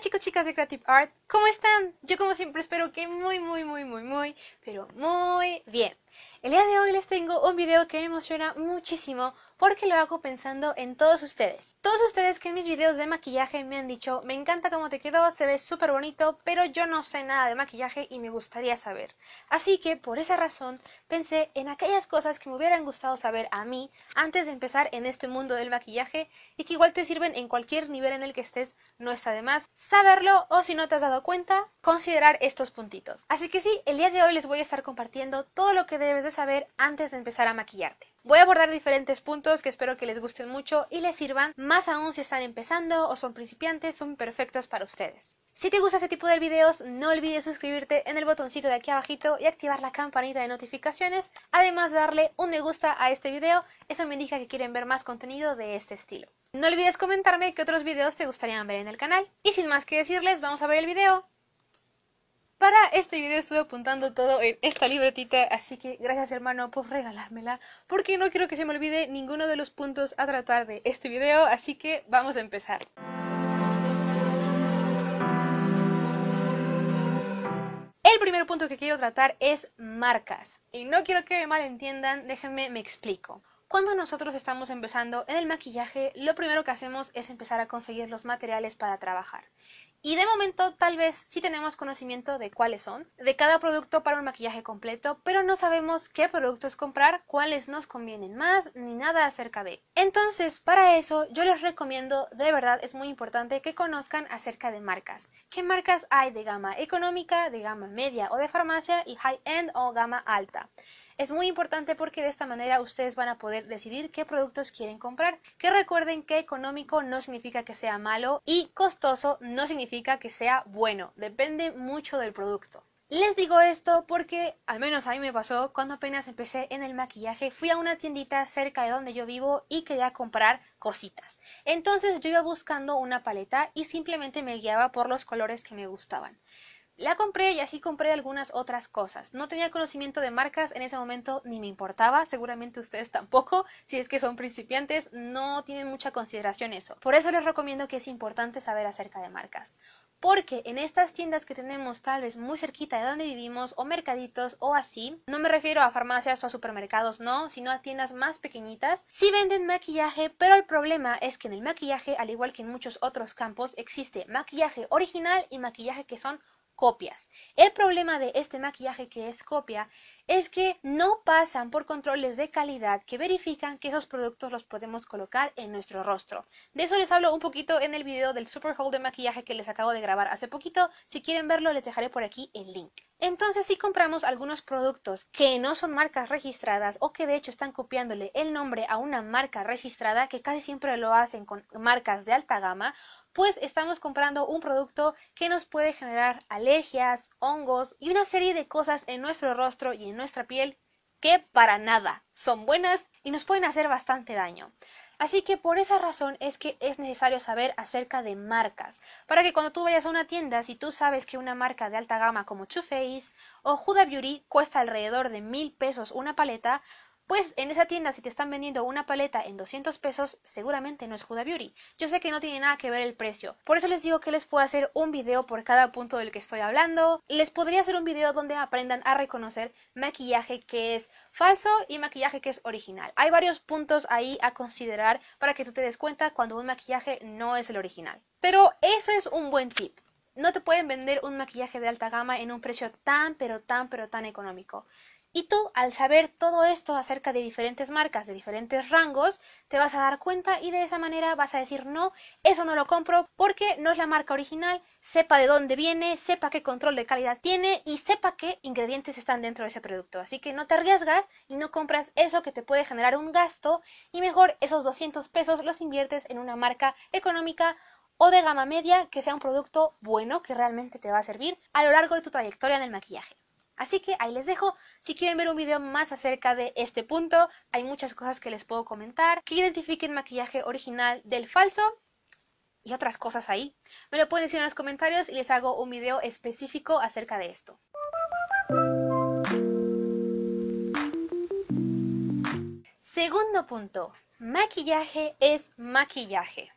chicos, chicas de Creative Art, ¿cómo están? Yo como siempre espero que muy, muy, muy, muy, muy, pero muy bien. El día de hoy les tengo un video que me emociona muchísimo porque lo hago pensando en todos ustedes. Todos ustedes que en mis videos de maquillaje me han dicho, me encanta cómo te quedó, se ve súper bonito, pero yo no sé nada de maquillaje y me gustaría saber. Así que por esa razón pensé en aquellas cosas que me hubieran gustado saber a mí antes de empezar en este mundo del maquillaje y que igual te sirven en cualquier nivel en el que estés, no está de más saberlo o si no te has dado cuenta, considerar estos puntitos. Así que sí, el día de hoy les voy a estar compartiendo todo lo que debes de saber antes de empezar a maquillarte. Voy a abordar diferentes puntos que espero que les gusten mucho y les sirvan, más aún si están empezando o son principiantes, son perfectos para ustedes. Si te gusta este tipo de videos, no olvides suscribirte en el botoncito de aquí abajito y activar la campanita de notificaciones, además darle un me gusta a este video, eso me indica que quieren ver más contenido de este estilo. No olvides comentarme qué otros videos te gustaría ver en el canal. Y sin más que decirles, vamos a ver el video. Para este video estuve apuntando todo en esta libretita, así que gracias hermano por regalármela, porque no quiero que se me olvide ninguno de los puntos a tratar de este video, así que vamos a empezar. El primer punto que quiero tratar es marcas, y no quiero que me malentiendan, déjenme me explico. Cuando nosotros estamos empezando en el maquillaje, lo primero que hacemos es empezar a conseguir los materiales para trabajar. Y de momento tal vez sí tenemos conocimiento de cuáles son, de cada producto para un maquillaje completo, pero no sabemos qué productos comprar, cuáles nos convienen más, ni nada acerca de. Entonces, para eso yo les recomiendo, de verdad es muy importante que conozcan acerca de marcas. ¿Qué marcas hay de gama económica, de gama media o de farmacia y high-end o gama alta? Es muy importante porque de esta manera ustedes van a poder decidir qué productos quieren comprar. Que recuerden que económico no significa que sea malo y costoso no significa que sea bueno. Depende mucho del producto. Les digo esto porque al menos a mí me pasó cuando apenas empecé en el maquillaje, fui a una tiendita cerca de donde yo vivo y quería comprar cositas. Entonces yo iba buscando una paleta y simplemente me guiaba por los colores que me gustaban. La compré y así compré algunas otras cosas. No tenía conocimiento de marcas en ese momento ni me importaba, seguramente ustedes tampoco, si es que son principiantes, no tienen mucha consideración eso. Por eso les recomiendo que es importante saber acerca de marcas. Porque en estas tiendas que tenemos tal vez muy cerquita de donde vivimos o mercaditos o así, no me refiero a farmacias o a supermercados, no, sino a tiendas más pequeñitas, sí venden maquillaje, pero el problema es que en el maquillaje, al igual que en muchos otros campos, existe maquillaje original y maquillaje que son copias. El problema de este maquillaje que es copia es que no pasan por controles de calidad que verifican que esos productos los podemos colocar en nuestro rostro. De eso les hablo un poquito en el video del super haul de maquillaje que les acabo de grabar hace poquito. Si quieren verlo les dejaré por aquí el link. Entonces, si compramos algunos productos que no son marcas registradas o que de hecho están copiándole el nombre a una marca registrada, que casi siempre lo hacen con marcas de alta gama, pues estamos comprando un producto que nos puede generar alergias, hongos y una serie de cosas en nuestro rostro y en nuestra piel que para nada son buenas y nos pueden hacer bastante daño. Así que por esa razón es que es necesario saber acerca de marcas, para que cuando tú vayas a una tienda, si tú sabes que una marca de alta gama como Too o Huda Beauty cuesta alrededor de mil pesos una paleta, pues en esa tienda si te están vendiendo una paleta en 200 pesos, seguramente no es Huda Beauty. Yo sé que no tiene nada que ver el precio. Por eso les digo que les puedo hacer un video por cada punto del que estoy hablando. Les podría hacer un video donde aprendan a reconocer maquillaje que es falso y maquillaje que es original. Hay varios puntos ahí a considerar para que tú te des cuenta cuando un maquillaje no es el original. Pero eso es un buen tip no te pueden vender un maquillaje de alta gama en un precio tan, pero tan, pero tan económico. Y tú, al saber todo esto acerca de diferentes marcas, de diferentes rangos, te vas a dar cuenta y de esa manera vas a decir, no, eso no lo compro porque no es la marca original, sepa de dónde viene, sepa qué control de calidad tiene y sepa qué ingredientes están dentro de ese producto. Así que no te arriesgas y no compras eso que te puede generar un gasto y mejor esos 200 pesos los inviertes en una marca económica o de gama media que sea un producto bueno que realmente te va a servir a lo largo de tu trayectoria en el maquillaje. Así que ahí les dejo. Si quieren ver un video más acerca de este punto, hay muchas cosas que les puedo comentar, que identifiquen maquillaje original del falso y otras cosas ahí. Me lo pueden decir en los comentarios y les hago un video específico acerca de esto. Segundo punto, maquillaje es maquillaje.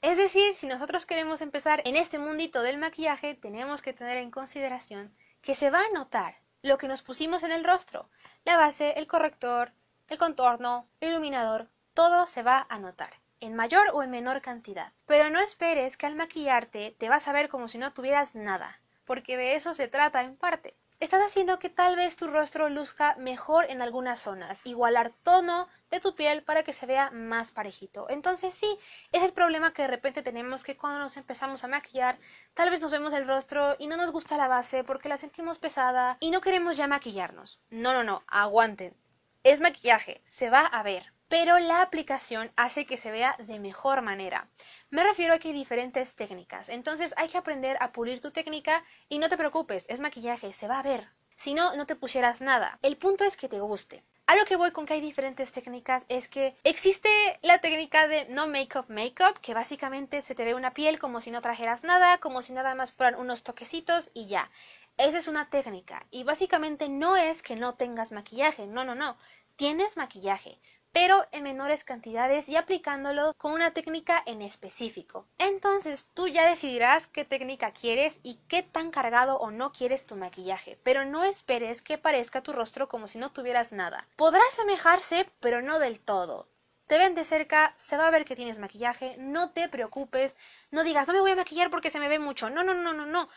Es decir, si nosotros queremos empezar en este mundito del maquillaje, tenemos que tener en consideración que se va a notar lo que nos pusimos en el rostro, la base, el corrector, el contorno, el iluminador, todo se va a notar, en mayor o en menor cantidad. Pero no esperes que al maquillarte te vas a ver como si no tuvieras nada, porque de eso se trata en parte estás haciendo que tal vez tu rostro luzca mejor en algunas zonas, igualar tono de tu piel para que se vea más parejito. Entonces sí, es el problema que de repente tenemos que cuando nos empezamos a maquillar, tal vez nos vemos el rostro y no nos gusta la base porque la sentimos pesada y no queremos ya maquillarnos. No, no, no, aguanten. Es maquillaje, se va a ver, pero la aplicación hace que se vea de mejor manera. Me refiero a que hay diferentes técnicas, entonces hay que aprender a pulir tu técnica y no te preocupes, es maquillaje, se va a ver. Si no, no te pusieras nada. El punto es que te guste. A lo que voy con que hay diferentes técnicas es que existe la técnica de no make make makeup, que básicamente se te ve una piel como si no trajeras nada, como si nada más fueran unos toquecitos y ya. Esa es una técnica y básicamente no es que no tengas maquillaje, no, no, no, tienes maquillaje, pero en menores cantidades y aplicándolo con una técnica en específico. Entonces tú ya decidirás qué técnica quieres y qué tan cargado o no quieres tu maquillaje, pero no esperes que parezca tu rostro como si no tuvieras nada. Podrá asemejarse, pero no del todo. Te ven de cerca, se va a ver que tienes maquillaje, no te preocupes, no digas, no me voy a maquillar porque se me ve mucho. No, no, no, no, no.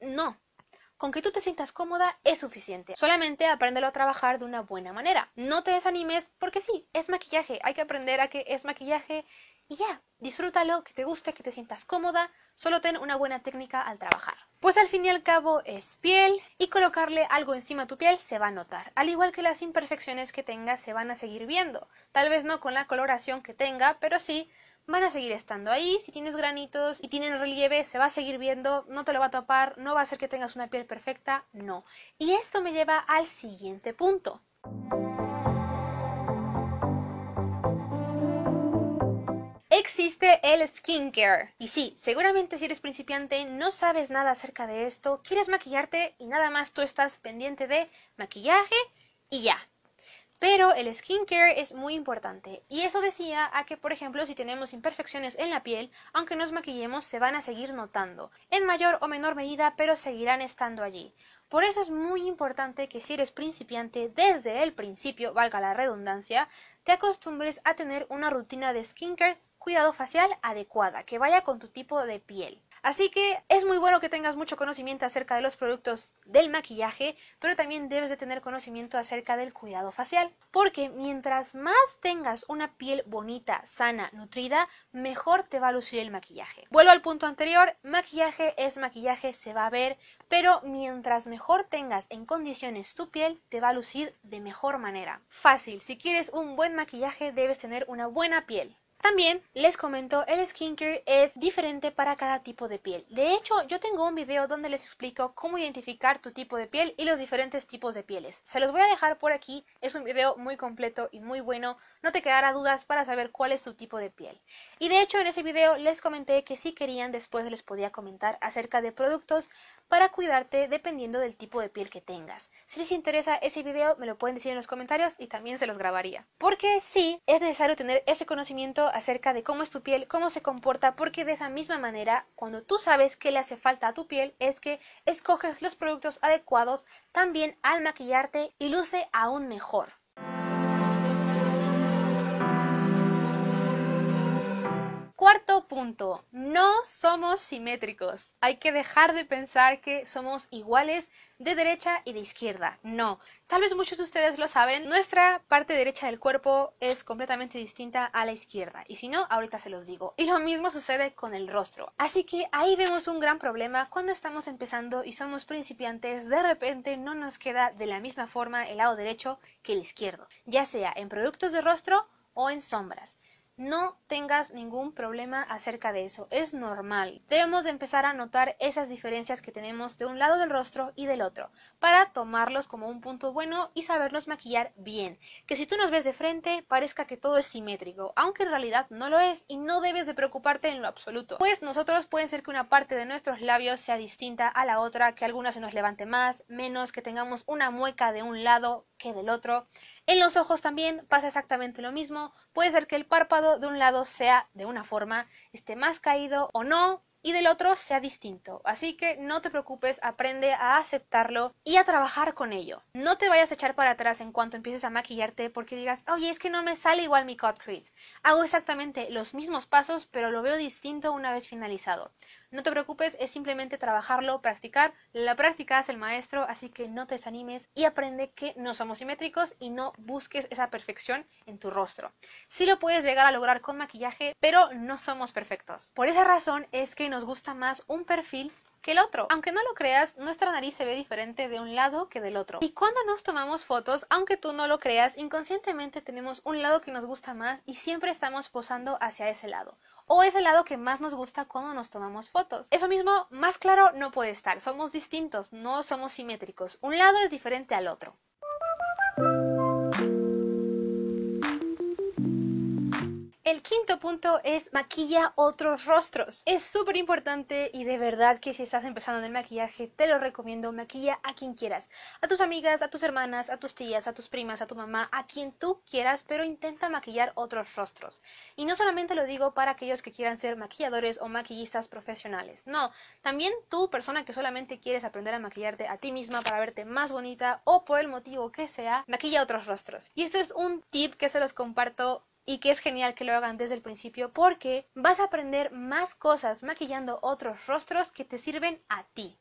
No, con que tú te sientas cómoda es suficiente. Solamente apréndelo a trabajar de una buena manera. No te desanimes porque sí, es maquillaje. Hay que aprender a que es maquillaje y ya, disfrútalo, que te guste, que te sientas cómoda, solo ten una buena técnica al trabajar. Pues al fin y al cabo es piel y colocarle algo encima a tu piel se va a notar, al igual que las imperfecciones que tengas se van a seguir viendo, tal vez no con la coloración que tenga, pero sí van a seguir estando ahí. Si tienes granitos y tienen relieve, se va a seguir viendo, no te lo va a topar, no va a hacer que tengas una piel perfecta, no. Y esto me lleva al siguiente punto. Existe el skincare. Y sí, seguramente si eres principiante no sabes nada acerca de esto, quieres maquillarte y nada más tú estás pendiente de maquillaje y ya. Pero el skincare es muy importante y eso decía a que, por ejemplo, si tenemos imperfecciones en la piel, aunque nos maquillemos, se van a seguir notando, en mayor o menor medida, pero seguirán estando allí. Por eso es muy importante que si eres principiante desde el principio, valga la redundancia, te acostumbres a tener una rutina de skincare cuidado facial adecuada, que vaya con tu tipo de piel. Así que es muy bueno que tengas mucho conocimiento acerca de los productos del maquillaje, pero también debes de tener conocimiento acerca del cuidado facial, porque mientras más tengas una piel bonita, sana, nutrida, mejor te va a lucir el maquillaje. Vuelvo al punto anterior, maquillaje es maquillaje, se va a ver, pero mientras mejor tengas en condiciones tu piel, te va a lucir de mejor manera. Fácil, si quieres un buen maquillaje debes tener una buena piel. También les comento, el skincare es diferente para cada tipo de piel. De hecho, yo tengo un video donde les explico cómo identificar tu tipo de piel y los diferentes tipos de pieles. Se los voy a dejar por aquí, es un video muy completo y muy bueno, no te quedará dudas para saber cuál es tu tipo de piel. Y de hecho, en ese video les comenté que si querían después les podía comentar acerca de productos para cuidarte dependiendo del tipo de piel que tengas. Si les interesa ese video, me lo pueden decir en los comentarios y también se los grabaría. Porque sí, es necesario tener ese conocimiento acerca de cómo es tu piel, cómo se comporta, porque de esa misma manera, cuando tú sabes qué le hace falta a tu piel, es que escoges los productos adecuados también al maquillarte y luce aún mejor. Cuarto punto, no somos simétricos. Hay que dejar de pensar que somos iguales de derecha y de izquierda. No. Tal vez muchos de ustedes lo saben, nuestra parte derecha del cuerpo es completamente distinta a la izquierda. Y si no, ahorita se los digo. Y lo mismo sucede con el rostro. Así que ahí vemos un gran problema cuando estamos empezando y somos principiantes, de repente no nos queda de la misma forma el lado derecho que el izquierdo, ya sea en productos de rostro o en sombras. No tengas ningún problema acerca de eso, es normal. Debemos de empezar a notar esas diferencias que tenemos de un lado del rostro y del otro, para tomarlos como un punto bueno y saberlos maquillar bien. Que si tú nos ves de frente, parezca que todo es simétrico, aunque en realidad no lo es y no debes de preocuparte en lo absoluto. Pues nosotros pueden ser que una parte de nuestros labios sea distinta a la otra, que alguna se nos levante más, menos, que tengamos una mueca de un lado del otro. En los ojos también pasa exactamente lo mismo. Puede ser que el párpado de un lado sea de una forma, esté más caído o no, y del otro sea distinto. Así que no te preocupes, aprende a aceptarlo y a trabajar con ello. No te vayas a echar para atrás en cuanto empieces a maquillarte porque digas, oye, es que no me sale igual mi cut crease. Hago exactamente los mismos pasos, pero lo veo distinto una vez finalizado. No te preocupes, es simplemente trabajarlo, practicar. La práctica es el maestro, así que no te desanimes y aprende que no somos simétricos y no busques esa perfección en tu rostro. Sí lo puedes llegar a lograr con maquillaje, pero no somos perfectos. Por esa razón es que nos gusta más un perfil que el otro. Aunque no lo creas, nuestra nariz se ve diferente de un lado que del otro. Y cuando nos tomamos fotos, aunque tú no lo creas, inconscientemente tenemos un lado que nos gusta más y siempre estamos posando hacia ese lado o ese lado que más nos gusta cuando nos tomamos fotos. Eso mismo, más claro no puede estar. Somos distintos, no somos simétricos. Un lado es diferente al otro. El quinto punto es maquilla otros rostros. Es súper importante y de verdad que si estás empezando en el maquillaje te lo recomiendo. Maquilla a quien quieras. A tus amigas, a tus hermanas, a tus tías, a tus primas, a tu mamá, a quien tú quieras, pero intenta maquillar otros rostros. Y no solamente lo digo para aquellos que quieran ser maquilladores o maquillistas profesionales. No, también tú, persona que solamente quieres aprender a maquillarte a ti misma para verte más bonita o por el motivo que sea, maquilla otros rostros. Y esto es un tip que se los comparto y que es genial que lo hagan desde el principio porque vas a aprender más cosas maquillando otros rostros que te sirven a ti.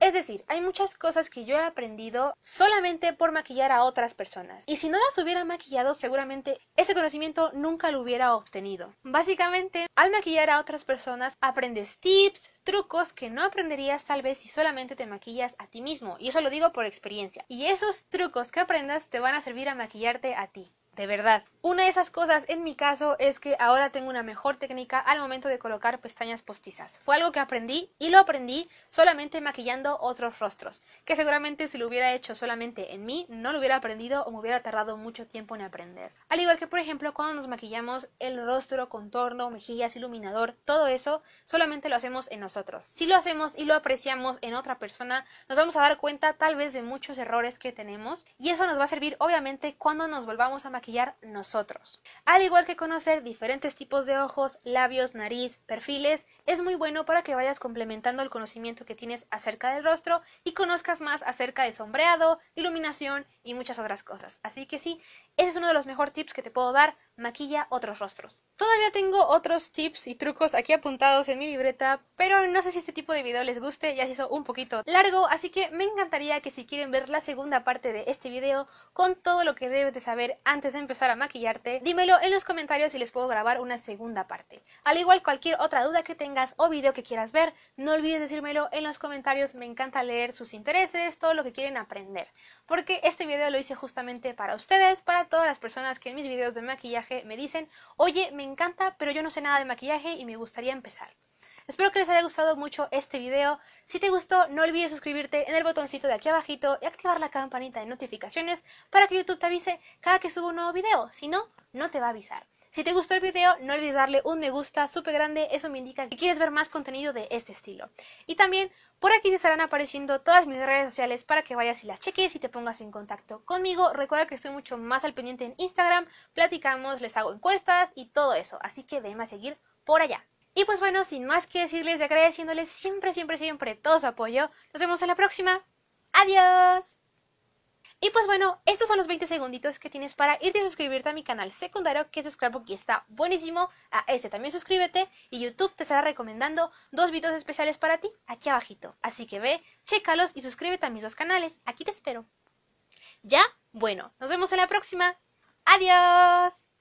Es decir, hay muchas cosas que yo he aprendido solamente por maquillar a otras personas. Y si no las hubiera maquillado, seguramente ese conocimiento nunca lo hubiera obtenido. Básicamente, al maquillar a otras personas, aprendes tips, trucos que no aprenderías tal vez si solamente te maquillas a ti mismo. Y eso lo digo por experiencia. Y esos trucos que aprendas te van a servir a maquillarte a ti de verdad. Una de esas cosas en mi caso es que ahora tengo una mejor técnica al momento de colocar pestañas postizas. Fue algo que aprendí y lo aprendí solamente maquillando otros rostros, que seguramente si lo hubiera hecho solamente en mí no lo hubiera aprendido o me hubiera tardado mucho tiempo en aprender. Al igual que por ejemplo cuando nos maquillamos el rostro, contorno, mejillas, iluminador, todo eso solamente lo hacemos en nosotros. Si lo hacemos y lo apreciamos en otra persona, nos vamos a dar cuenta tal vez de muchos errores que tenemos y eso nos va a servir obviamente cuando nos volvamos a maquillar nosotros. Al igual que conocer diferentes tipos de ojos, labios, nariz, perfiles, es muy bueno para que vayas complementando el conocimiento que tienes acerca del rostro y conozcas más acerca de sombreado, iluminación y muchas otras cosas. Así que sí, ese es uno de los mejores tips que te puedo dar. Maquilla otros rostros. Todavía tengo otros tips y trucos aquí apuntados en mi libreta, pero no sé si este tipo de video les guste, ya se hizo un poquito largo, así que me encantaría que si quieren ver la segunda parte de este video con todo lo que debes de saber antes de empezar a maquillarte, dímelo en los comentarios y les puedo grabar una segunda parte. Al igual cualquier otra duda que tengas o video que quieras ver, no olvides decírmelo en los comentarios, me encanta leer sus intereses, todo lo que quieren aprender, porque este video lo hice justamente para ustedes, para a todas las personas que en mis videos de maquillaje me dicen, oye, me encanta, pero yo no sé nada de maquillaje y me gustaría empezar. Espero que les haya gustado mucho este video. Si te gustó, no olvides suscribirte en el botoncito de aquí abajito y activar la campanita de notificaciones para que YouTube te avise cada que suba un nuevo video. Si no, no te va a avisar. Si te gustó el video, no olvides darle un me gusta súper grande, eso me indica que quieres ver más contenido de este estilo. Y también por aquí te estarán apareciendo todas mis redes sociales para que vayas y las cheques y te pongas en contacto conmigo. Recuerda que estoy mucho más al pendiente en Instagram, platicamos, les hago encuestas y todo eso, así que ven a seguir por allá. Y pues bueno, sin más que decirles y agradeciéndoles siempre, siempre, siempre todo su apoyo, nos vemos en la próxima. ¡Adiós! Y pues bueno, estos son los 20 segunditos que tienes para irte a suscribirte a mi canal secundario, que es Scrapbook y está buenísimo. A este también suscríbete y YouTube te estará recomendando dos videos especiales para ti aquí abajito. Así que ve, chécalos y suscríbete a mis dos canales. Aquí te espero. ¿Ya? Bueno, nos vemos en la próxima. ¡Adiós!